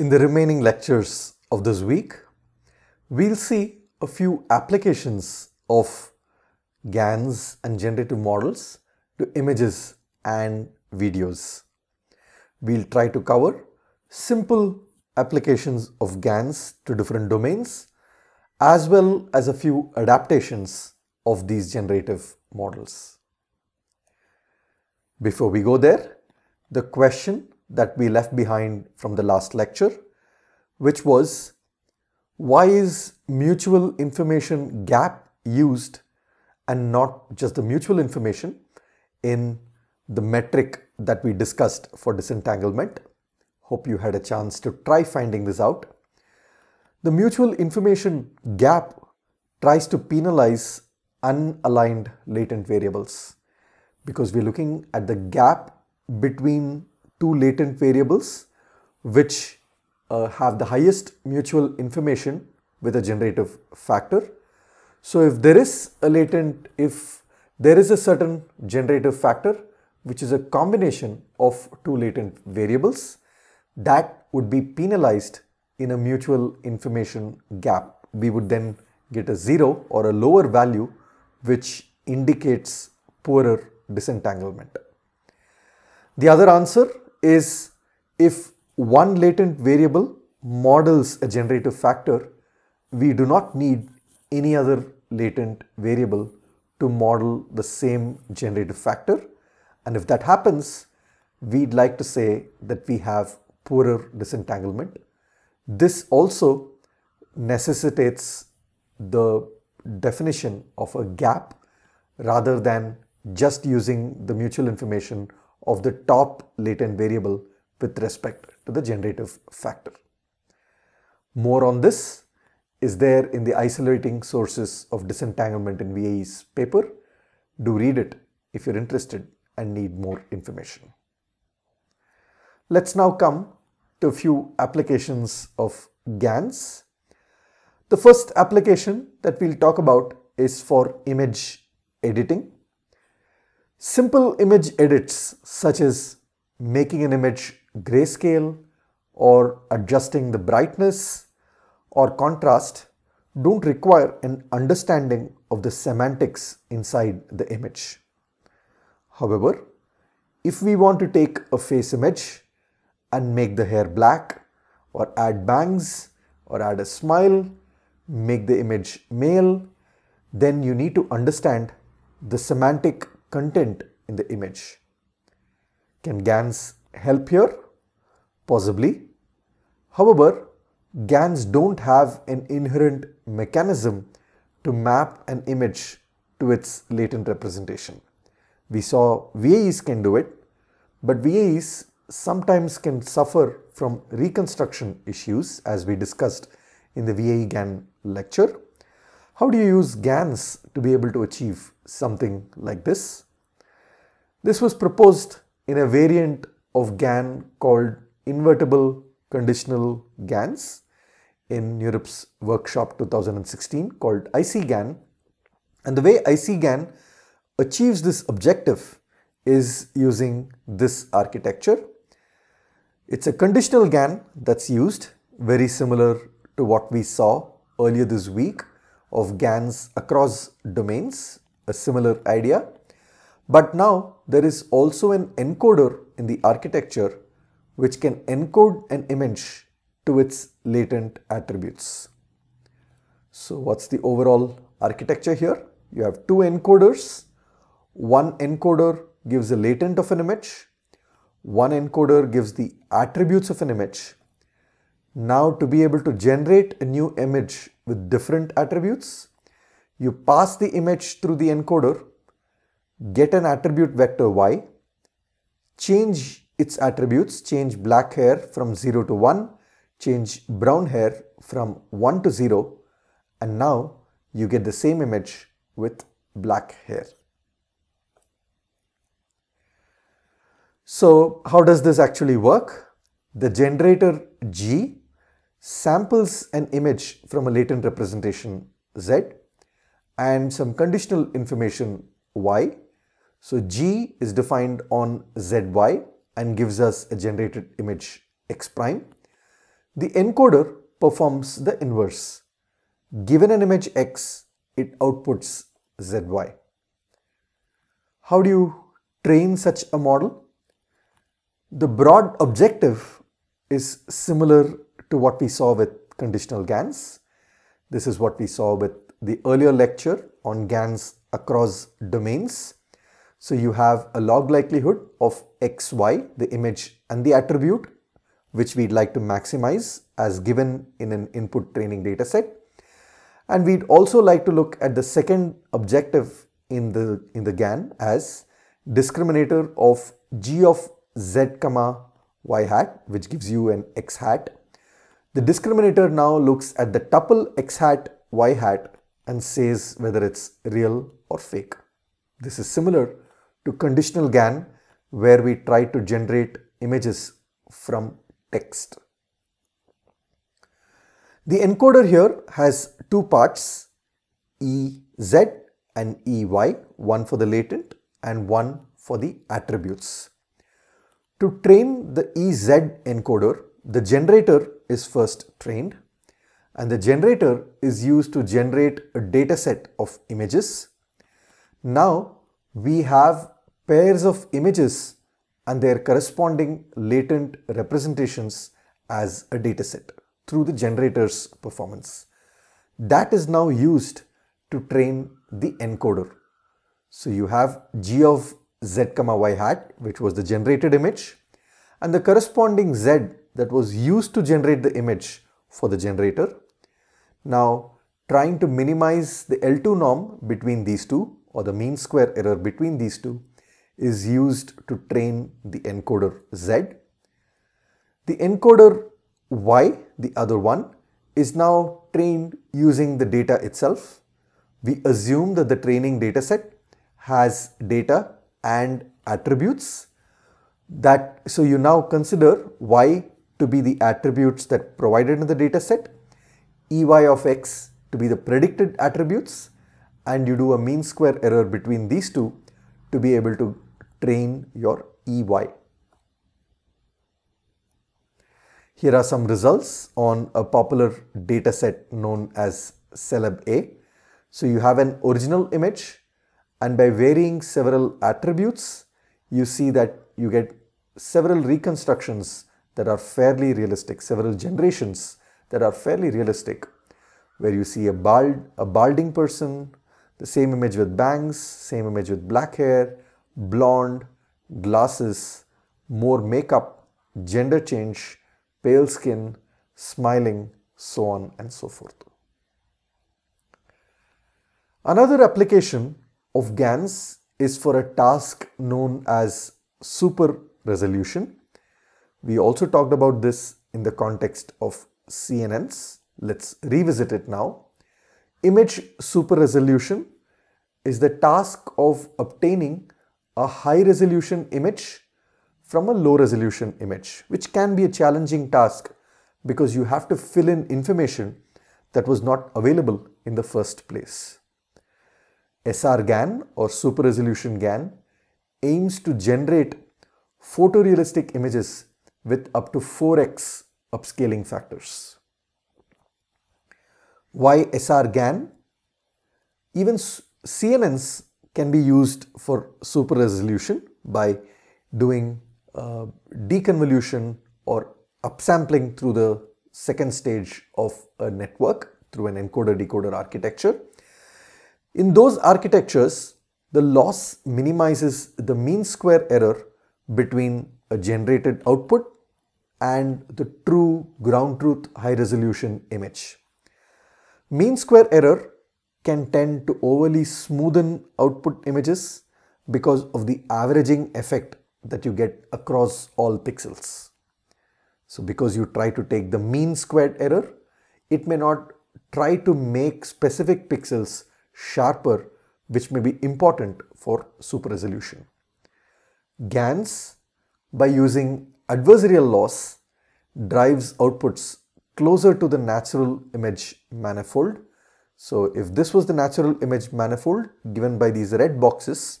In the remaining lectures of this week, we'll see a few applications of GANs and generative models to images and videos. We'll try to cover simple applications of GANs to different domains as well as a few adaptations of these generative models. Before we go there, the question that we left behind from the last lecture, which was why is mutual information gap used and not just the mutual information in the metric that we discussed for disentanglement. Hope you had a chance to try finding this out. The mutual information gap tries to penalize unaligned latent variables because we're looking at the gap between two latent variables which uh, have the highest mutual information with a generative factor. So if there is a latent, if there is a certain generative factor which is a combination of two latent variables, that would be penalized in a mutual information gap. We would then get a zero or a lower value which indicates poorer disentanglement. The other answer is if one latent variable models a generative factor, we do not need any other latent variable to model the same generative factor. And if that happens, we'd like to say that we have poorer disentanglement. This also necessitates the definition of a gap rather than just using the mutual information of the top latent variable with respect to the generative factor. More on this is there in the isolating sources of disentanglement in VAE's paper. Do read it if you're interested and need more information. Let's now come to a few applications of GANs. The first application that we'll talk about is for image editing. Simple image edits such as making an image grayscale or adjusting the brightness or contrast don't require an understanding of the semantics inside the image. However, if we want to take a face image and make the hair black or add bangs or add a smile, make the image male, then you need to understand the semantic content in the image. Can GANs help here? Possibly. However, GANs don't have an inherent mechanism to map an image to its latent representation. We saw VAEs can do it, but VAEs sometimes can suffer from reconstruction issues as we discussed in the VAE GAN lecture. How do you use GANs to be able to achieve something like this? This was proposed in a variant of GAN called invertible conditional GANs in Europe's workshop 2016 called ICGAN. And the way ICGAN achieves this objective is using this architecture. It's a conditional GAN that's used, very similar to what we saw earlier this week of GANs across domains, a similar idea. But now there is also an encoder in the architecture which can encode an image to its latent attributes. So what's the overall architecture here? You have two encoders. One encoder gives a latent of an image. One encoder gives the attributes of an image. Now to be able to generate a new image with different attributes, you pass the image through the encoder, get an attribute vector y, change its attributes, change black hair from 0 to 1, change brown hair from 1 to 0, and now you get the same image with black hair. So how does this actually work? The generator G samples an image from a latent representation Z and some conditional information Y. So G is defined on ZY and gives us a generated image X prime. The encoder performs the inverse. Given an image X, it outputs ZY. How do you train such a model? The broad objective is similar to what we saw with conditional GANs. This is what we saw with the earlier lecture on GANs across domains. So you have a log likelihood of x, y, the image and the attribute which we'd like to maximize as given in an input training dataset. And we'd also like to look at the second objective in the, in the GAN as discriminator of g of z comma y hat which gives you an x hat the discriminator now looks at the tuple x hat, y hat and says whether it's real or fake. This is similar to conditional GAN where we try to generate images from text. The encoder here has two parts EZ and EY, one for the latent and one for the attributes. To train the EZ encoder, the generator is first trained and the generator is used to generate a data set of images. Now we have pairs of images and their corresponding latent representations as a data set through the generator's performance. That is now used to train the encoder. So you have g of z comma y hat which was the generated image and the corresponding z that was used to generate the image for the generator. Now trying to minimize the L2 norm between these two or the mean square error between these two is used to train the encoder Z. The encoder Y, the other one, is now trained using the data itself. We assume that the training dataset has data and attributes that so you now consider Y to be the attributes that provided in the dataset, ey of x to be the predicted attributes, and you do a mean square error between these two to be able to train your ey. Here are some results on a popular dataset known as Celeb A. So you have an original image and by varying several attributes, you see that you get several reconstructions that are fairly realistic, several generations that are fairly realistic, where you see a bald, a balding person, the same image with bangs, same image with black hair, blonde, glasses, more makeup, gender change, pale skin, smiling, so on and so forth. Another application of GANs is for a task known as super resolution we also talked about this in the context of CNNs. Let's revisit it now. Image super resolution is the task of obtaining a high resolution image from a low resolution image, which can be a challenging task because you have to fill in information that was not available in the first place. SRGAN or super resolution GAN aims to generate photorealistic images with up to 4x upscaling factors. Why SRGAN? Even CNNs can be used for super resolution by doing uh, deconvolution or upsampling through the second stage of a network through an encoder-decoder architecture. In those architectures, the loss minimizes the mean square error between a generated output and the true ground truth high resolution image. Mean square error can tend to overly smoothen output images because of the averaging effect that you get across all pixels. So because you try to take the mean squared error, it may not try to make specific pixels sharper which may be important for super resolution. GANs by using Adversarial loss drives outputs closer to the natural image manifold. So if this was the natural image manifold given by these red boxes,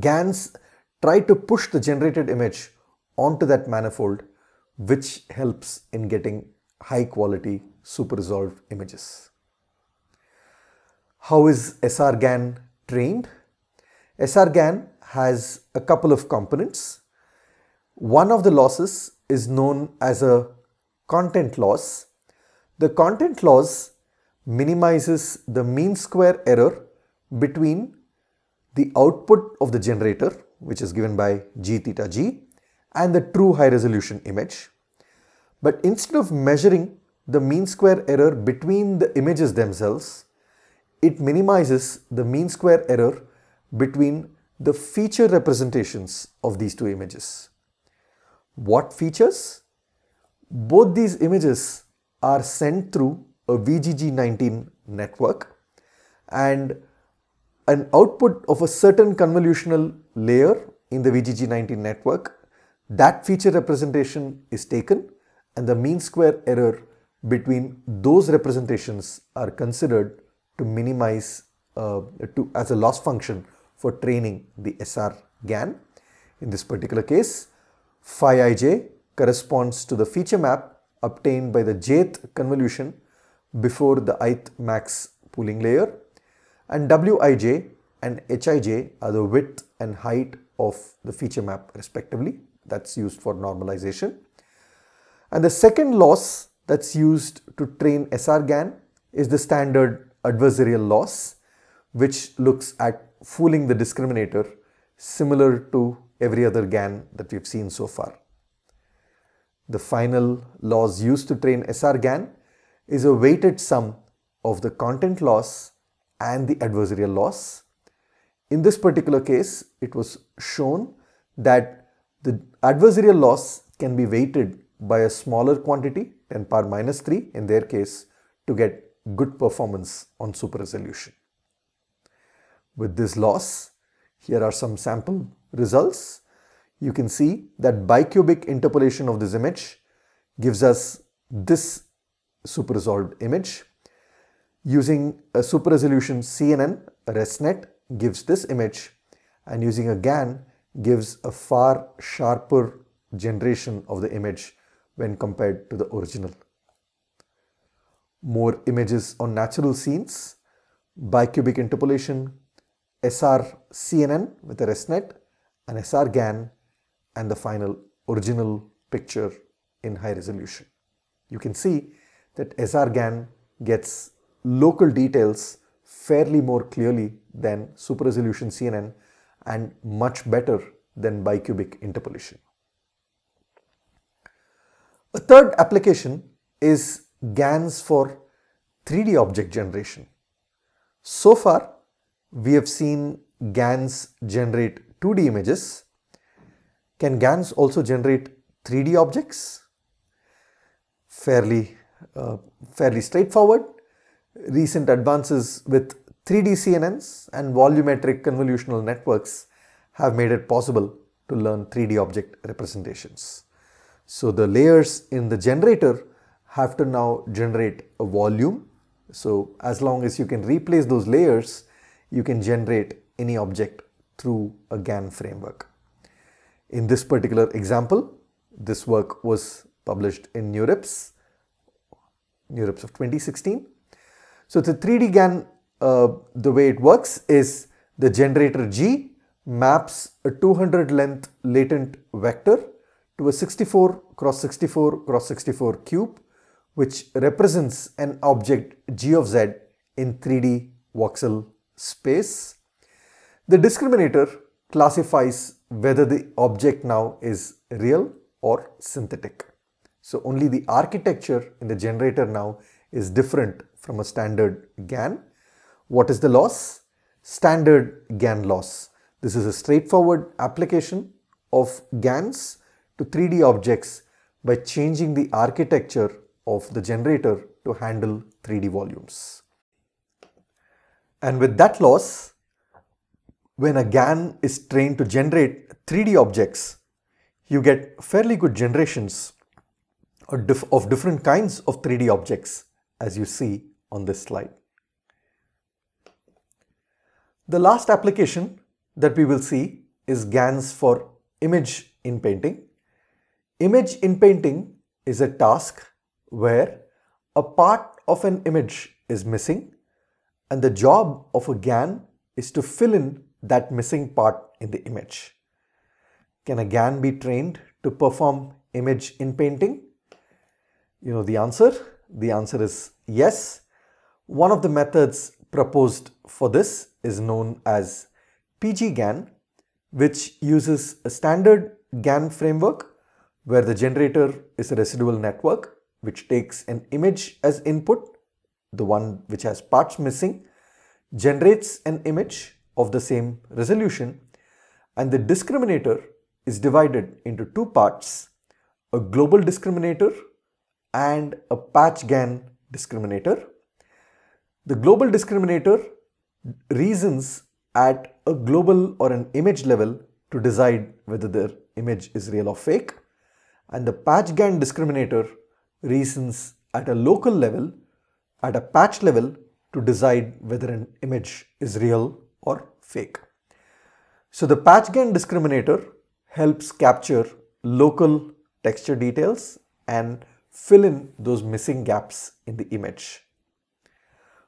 GANs try to push the generated image onto that manifold which helps in getting high quality super resolved images. How is SRGAN trained? SRGAN has a couple of components. One of the losses is known as a content loss. The content loss minimizes the mean square error between the output of the generator, which is given by g theta g, and the true high resolution image. But instead of measuring the mean square error between the images themselves, it minimizes the mean square error between the feature representations of these two images. What features? Both these images are sent through a VGG19 network and an output of a certain convolutional layer in the VGG19 network, that feature representation is taken and the mean square error between those representations are considered to minimize uh, to, as a loss function for training the SR GAN in this particular case. Phi ij corresponds to the feature map obtained by the jth convolution before the ith max pooling layer and wij and hij are the width and height of the feature map respectively that's used for normalization and the second loss that's used to train SRGAN is the standard adversarial loss which looks at fooling the discriminator similar to every other GAN that we've seen so far. The final loss used to train SR GAN is a weighted sum of the content loss and the adversarial loss. In this particular case, it was shown that the adversarial loss can be weighted by a smaller quantity, 10 power minus 3 in their case, to get good performance on super resolution. With this loss, here are some sample results, you can see that bicubic interpolation of this image gives us this super-resolved image. Using a super-resolution CNN, ResNet gives this image and using a GAN gives a far sharper generation of the image when compared to the original. More images on natural scenes, bicubic interpolation, SR CNN with a ResNet, an SRGAN, and the final original picture in high resolution. You can see that SRGAN gets local details fairly more clearly than super resolution CNN and much better than bicubic interpolation. A third application is GANs for 3D object generation. So far, we have seen GANs generate 2D images. Can GANs also generate 3D objects? Fairly, uh, fairly straightforward. Recent advances with 3D CNNs and volumetric convolutional networks have made it possible to learn 3D object representations. So the layers in the generator have to now generate a volume. So as long as you can replace those layers, you can generate any object through a GAN framework. In this particular example, this work was published in NeurIPS, NeurIPS of 2016. So the 3D GAN, uh, the way it works is the generator G maps a 200 length latent vector to a 64 cross 64 cross 64 cube which represents an object g of z in 3D voxel space the discriminator classifies whether the object now is real or synthetic. So only the architecture in the generator now is different from a standard GAN. What is the loss? Standard GAN loss. This is a straightforward application of GANs to 3D objects by changing the architecture of the generator to handle 3D volumes. And with that loss, when a GAN is trained to generate 3D objects, you get fairly good generations of different kinds of 3D objects as you see on this slide. The last application that we will see is GANs for image in painting. Image in painting is a task where a part of an image is missing and the job of a GAN is to fill in that missing part in the image. Can a GAN be trained to perform image in painting? You know the answer? The answer is yes. One of the methods proposed for this is known as PGGAN, which uses a standard GAN framework where the generator is a residual network which takes an image as input, the one which has parts missing, generates an image of the same resolution and the discriminator is divided into two parts, a global discriminator and a patch-GAN discriminator. The global discriminator reasons at a global or an image level to decide whether their image is real or fake. And the patch-GAN discriminator reasons at a local level, at a patch level, to decide whether an image is real or fake. So the PatchGAN discriminator helps capture local texture details and fill in those missing gaps in the image.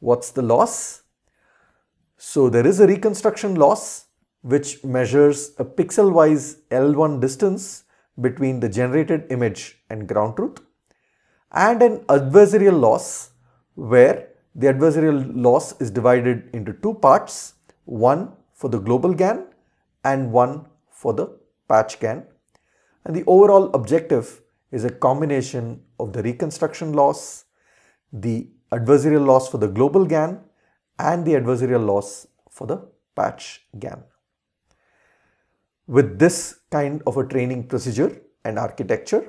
What's the loss? So there is a reconstruction loss which measures a pixel-wise L1 distance between the generated image and ground truth and an adversarial loss where the adversarial loss is divided into two parts one for the global GAN and one for the patch GAN. And the overall objective is a combination of the reconstruction loss, the adversarial loss for the global GAN and the adversarial loss for the patch GAN. With this kind of a training procedure and architecture,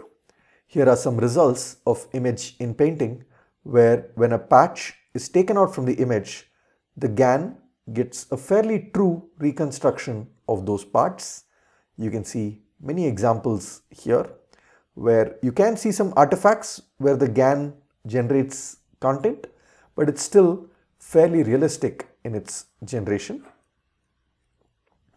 here are some results of image in painting where when a patch is taken out from the image, the GAN gets a fairly true reconstruction of those parts. You can see many examples here where you can see some artifacts where the GAN generates content, but it's still fairly realistic in its generation.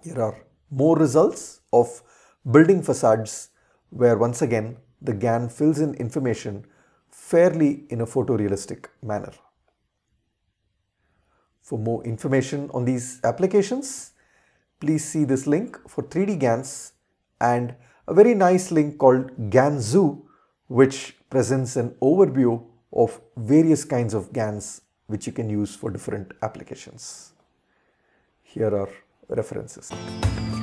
Here are more results of building facades where once again the GAN fills in information fairly in a photorealistic manner. For more information on these applications, please see this link for 3D GANs and a very nice link called GANZoo which presents an overview of various kinds of GANs which you can use for different applications. Here are references.